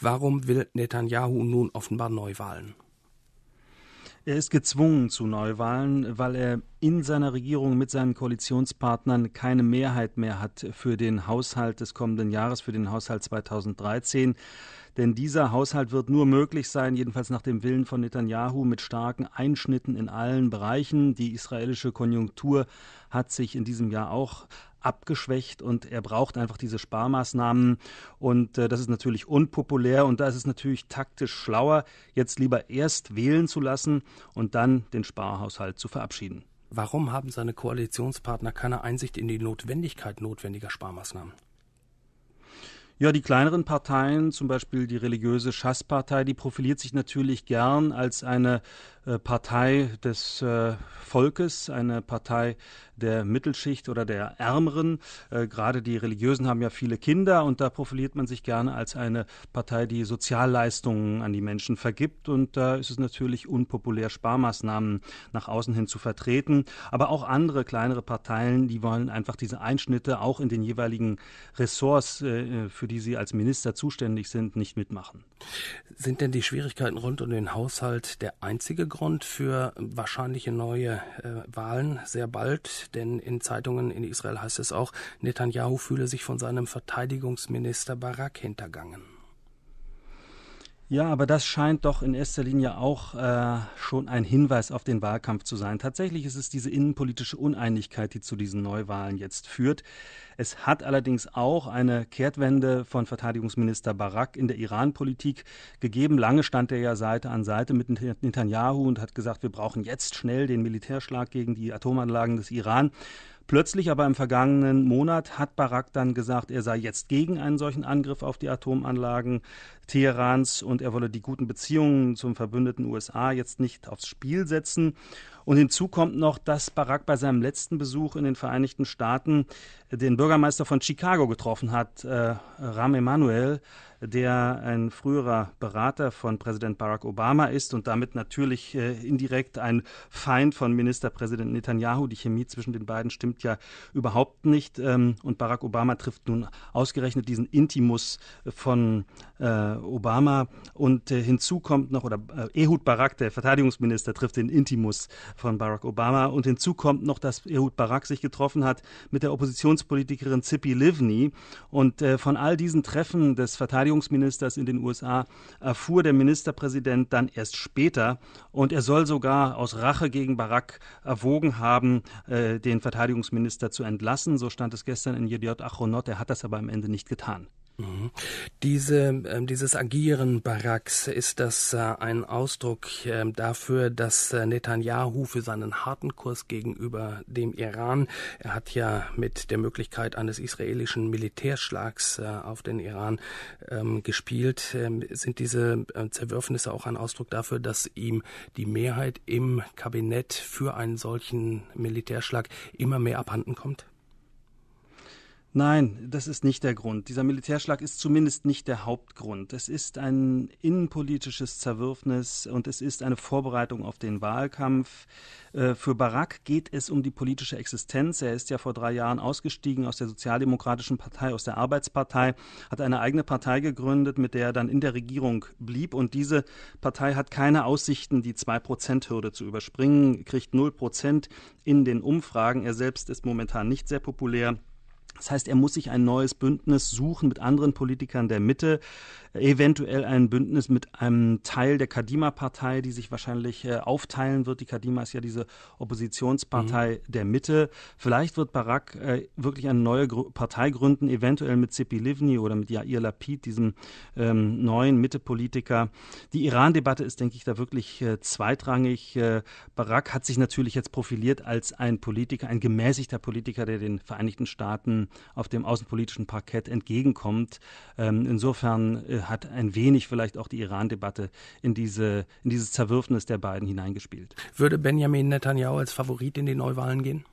Warum will Netanyahu nun offenbar Neuwahlen? Er ist gezwungen zu Neuwahlen, weil er in seiner Regierung mit seinen Koalitionspartnern keine Mehrheit mehr hat für den Haushalt des kommenden Jahres, für den Haushalt 2013. Denn dieser Haushalt wird nur möglich sein, jedenfalls nach dem Willen von Netanyahu, mit starken Einschnitten in allen Bereichen. Die israelische Konjunktur hat sich in diesem Jahr auch abgeschwächt und er braucht einfach diese Sparmaßnahmen. Und äh, das ist natürlich unpopulär und da ist es natürlich taktisch schlauer, jetzt lieber erst wählen zu lassen und dann den Sparhaushalt zu verabschieden. Warum haben seine Koalitionspartner keine Einsicht in die Notwendigkeit notwendiger Sparmaßnahmen? Ja, die kleineren Parteien, zum Beispiel die religiöse Schasspartei, die profiliert sich natürlich gern als eine äh, Partei des äh, Volkes, eine Partei der Mittelschicht oder der Ärmeren. Äh, gerade die Religiösen haben ja viele Kinder und da profiliert man sich gerne als eine Partei, die Sozialleistungen an die Menschen vergibt. Und da ist es natürlich unpopulär, Sparmaßnahmen nach außen hin zu vertreten. Aber auch andere kleinere Parteien, die wollen einfach diese Einschnitte auch in den jeweiligen Ressorts, für die sie als Minister zuständig sind, nicht mitmachen. Sind denn die Schwierigkeiten rund um den Haushalt der einzige Grund? Hintergrund für wahrscheinliche neue äh, Wahlen sehr bald, denn in Zeitungen in Israel heißt es auch, Netanyahu fühle sich von seinem Verteidigungsminister Barak hintergangen. Ja, aber das scheint doch in erster Linie auch äh, schon ein Hinweis auf den Wahlkampf zu sein. Tatsächlich ist es diese innenpolitische Uneinigkeit, die zu diesen Neuwahlen jetzt führt. Es hat allerdings auch eine Kehrtwende von Verteidigungsminister Barak in der Iran-Politik gegeben. Lange stand er ja Seite an Seite mit Netanyahu und hat gesagt, wir brauchen jetzt schnell den Militärschlag gegen die Atomanlagen des Iran. Plötzlich aber im vergangenen Monat hat Barack dann gesagt, er sei jetzt gegen einen solchen Angriff auf die Atomanlagen Teherans und er wolle die guten Beziehungen zum verbündeten USA jetzt nicht aufs Spiel setzen. Und hinzu kommt noch, dass Barack bei seinem letzten Besuch in den Vereinigten Staaten den Bürgermeister von Chicago getroffen hat, äh, Rahm Emanuel, der ein früherer Berater von Präsident Barack Obama ist und damit natürlich äh, indirekt ein Feind von Ministerpräsident Netanyahu. Die Chemie zwischen den beiden stimmt ja überhaupt nicht. Ähm, und Barack Obama trifft nun ausgerechnet diesen Intimus von äh, Obama. Und äh, hinzu kommt noch, oder äh, Ehud Barack, der Verteidigungsminister, trifft den Intimus von Barack Obama. Und hinzu kommt noch, dass Ehud Barack sich getroffen hat mit der Oppositionspolitikerin Zippy Livni. Und äh, von all diesen Treffen des Verteidigungsministers Verteidigungsministers in den USA erfuhr der Ministerpräsident dann erst später und er soll sogar aus Rache gegen Barack erwogen haben, äh, den Verteidigungsminister zu entlassen. So stand es gestern in Yediot Achronot. Er hat das aber am Ende nicht getan. Mhm. Diese, ähm, dieses Agieren Baracks, ist das äh, ein Ausdruck ähm, dafür, dass äh, Netanyahu für seinen harten Kurs gegenüber dem Iran, er hat ja mit der Möglichkeit eines israelischen Militärschlags äh, auf den Iran ähm, gespielt, sind diese Zerwürfnisse auch ein Ausdruck dafür, dass ihm die Mehrheit im Kabinett für einen solchen Militärschlag immer mehr abhanden kommt? Nein, das ist nicht der Grund. Dieser Militärschlag ist zumindest nicht der Hauptgrund. Es ist ein innenpolitisches Zerwürfnis und es ist eine Vorbereitung auf den Wahlkampf. Äh, für Barack geht es um die politische Existenz. Er ist ja vor drei Jahren ausgestiegen aus der Sozialdemokratischen Partei, aus der Arbeitspartei, hat eine eigene Partei gegründet, mit der er dann in der Regierung blieb. Und diese Partei hat keine Aussichten, die 2-Prozent-Hürde zu überspringen, kriegt 0 Prozent in den Umfragen. Er selbst ist momentan nicht sehr populär. Das heißt, er muss sich ein neues Bündnis suchen mit anderen Politikern der Mitte, eventuell ein Bündnis mit einem Teil der Kadima-Partei, die sich wahrscheinlich äh, aufteilen wird. Die Kadima ist ja diese Oppositionspartei mhm. der Mitte. Vielleicht wird Barack äh, wirklich eine neue Gr Partei gründen, eventuell mit Zipi Livni oder mit Yair Lapid, diesem ähm, neuen Mitte-Politiker. Die Iran-Debatte ist, denke ich, da wirklich äh, zweitrangig. Äh, Barack hat sich natürlich jetzt profiliert als ein Politiker, ein gemäßigter Politiker, der den Vereinigten Staaten auf dem außenpolitischen Parkett entgegenkommt. Ähm, insofern äh, hat ein wenig vielleicht auch die Iran-Debatte in, diese, in dieses Zerwürfnis der beiden hineingespielt. Würde Benjamin Netanyahu als Favorit in die Neuwahlen gehen?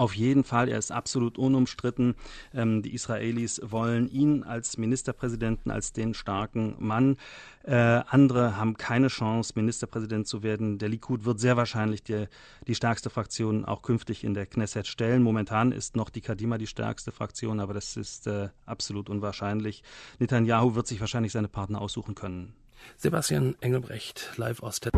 Auf jeden Fall, er ist absolut unumstritten. Ähm, die Israelis wollen ihn als Ministerpräsidenten, als den starken Mann. Äh, andere haben keine Chance, Ministerpräsident zu werden. Der Likud wird sehr wahrscheinlich die, die stärkste Fraktion auch künftig in der Knesset stellen. Momentan ist noch die Kadima die stärkste Fraktion, aber das ist äh, absolut unwahrscheinlich. Netanyahu wird sich wahrscheinlich seine Partner aussuchen können. Sebastian Engelbrecht, live aus Tet